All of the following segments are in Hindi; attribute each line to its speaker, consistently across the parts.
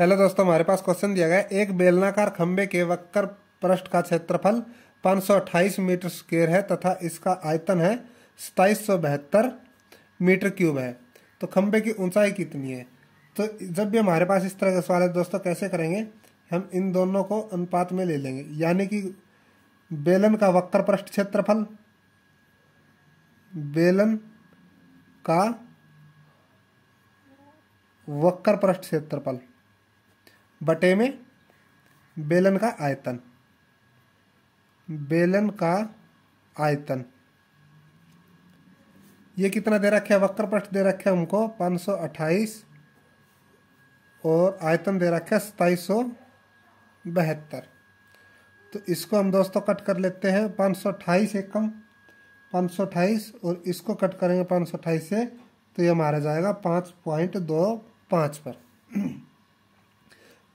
Speaker 1: हेलो दोस्तों हमारे पास क्वेश्चन दिया गया एक बेलनाकार खंबे के वक्कर पृष्ठ का क्षेत्रफल 528 मीटर स्क्वेयर है तथा इसका आयतन है सताईस मीटर क्यूब है तो खंबे की ऊंचाई कितनी है तो जब भी हमारे पास इस तरह का सवाल है दोस्तों कैसे करेंगे हम इन दोनों को अनुपात में ले लेंगे यानी कि बेलन का वक्कर पृष्ठ क्षेत्रफल बेलन का वक्कर पृष्ठ क्षेत्रफल बटे में बेलन का आयतन बेलन का आयतन ये कितना दे रखा है वक्र पृष्ठ दे रखा है हमको 528 और आयतन दे रखा है सताईस बहत्तर तो इसको हम दोस्तों कट कर लेते हैं पाँच सौ अट्ठाईस एकम पाँच सौ अट्ठाईस और इसको कट करेंगे पाँच सौ अट्ठाईस से तो ये हमारा जाएगा पाँच पॉइंट दो पाँच पर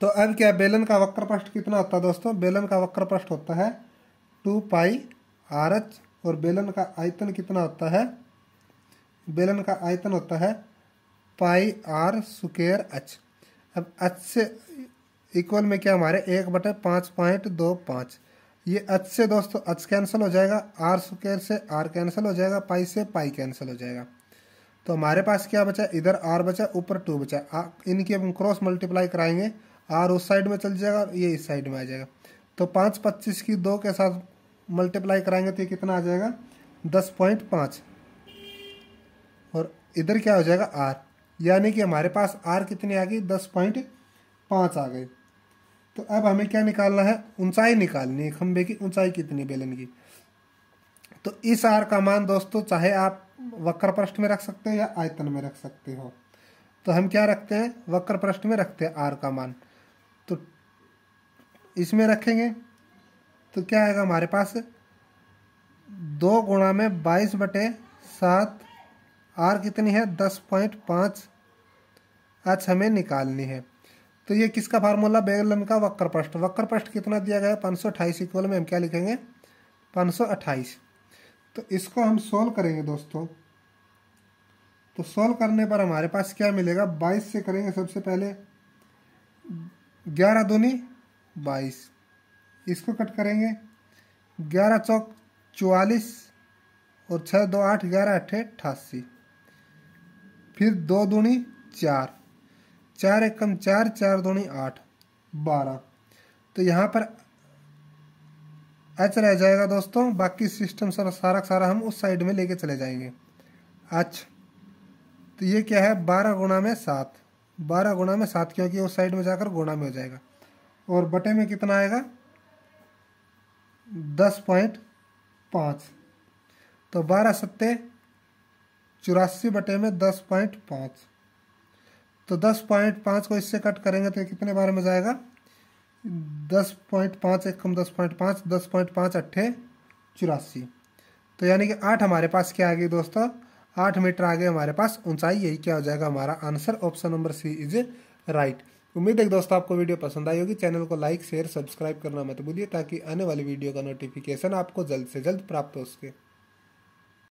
Speaker 1: तो अब क्या बेलन का वक्र पृष्ठ कितना होता है दोस्तों बेलन का वक्र पृष्ठ होता है टू पाई आर एच और बेलन का आयतन कितना होता है बेलन का आयतन होता है पाई आर स्क्र एच अब एच से इक्वल में क्या हमारे एक बटे पाँच पॉइंट दो पाँच ये एच से दोस्तों एच कैंसिल हो जाएगा आर स्क्र से आर कैंसिल हो जाएगा पाई से पाई कैंसिल हो जाएगा तो हमारे पास क्या बचा इधर आर बचा ऊपर टू बचा इनकी हम क्रॉस मल्टीप्लाई कराएंगे आर उस साइड में चल जाएगा ये इस साइड में आ जाएगा तो पाँच पच्चीस की दो के साथ मल्टीप्लाई कराएंगे तो ये कितना आ जाएगा दस पॉइंट पाँच और इधर क्या हो जाएगा आर यानी कि हमारे पास आर कितनी आ गई दस पॉइंट पाँच आ गई तो अब हमें क्या निकालना है ऊंचाई निकालनी है खम्भे की ऊंचाई कितनी बेलन की तो इस आर का मान दोस्तों चाहे आप वक्र पृष्ठ में रख सकते हो या आयतन में रख सकते हो तो हम क्या रखते हैं वक्र पृष्ठ में रखते हैं आर का मान तो इसमें रखेंगे तो क्या आएगा हमारे पास दो गुणा में बाईस बटे सात आर कितनी है दस पॉइंट पाँच आज हमें निकालनी है तो ये किसका फार्मूला बेगलन का वक्र पृष्ठ वक्र पृष्ठ कितना दिया गया पाँच सौ अट्ठाईस इक्वल में हम क्या लिखेंगे पाँच सौ अट्ठाईस तो इसको हम सोल्व करेंगे दोस्तों तो सोल्व करने पर हमारे पास क्या मिलेगा बाईस से करेंगे सबसे पहले ग्यारह दूनी बाईस इसको कट करेंगे ग्यारह चौक चौवालीस और छः दो आठ ग्यारह अठे अट्ठासी फिर दो दूनी चार चार एक कम चार चार दूनी आठ बारह तो यहाँ पर एच रह जाएगा दोस्तों बाकी सिस्टम सारा सारा सारा हम उस साइड में लेके चले जाएंगे अच्छा तो ये क्या है बारह गुणा में सात बारह गुणा में सात क्योंकि उस साइड में जाकर गुणा में हो जाएगा और बटे में कितना आएगा दस पॉइंट पाँच तो बारह सत्ते चौरासी बटे में दस पॉइंट पाँच तो दस पॉइंट पाँच को इससे कट करेंगे तो कितने बार में जाएगा दस पॉइंट पाँच एक कम दस पॉइंट पाँच दस पॉइंट पाँच अट्ठे चौरासी तो यानी कि आठ हमारे पास क्या आ गई दोस्तों आठ मीटर आ गए हमारे पास ऊंचाई यही क्या हो जाएगा हमारा answer option number C is right उम्मीद है दोस्तों आपको वीडियो पसंद आई होगी चैनल को लाइक शेयर सब्सक्राइब करना मत भूलिए ताकि आने वाली वीडियो का नोटिफिकेशन आपको जल्द से जल्द प्राप्त हो सके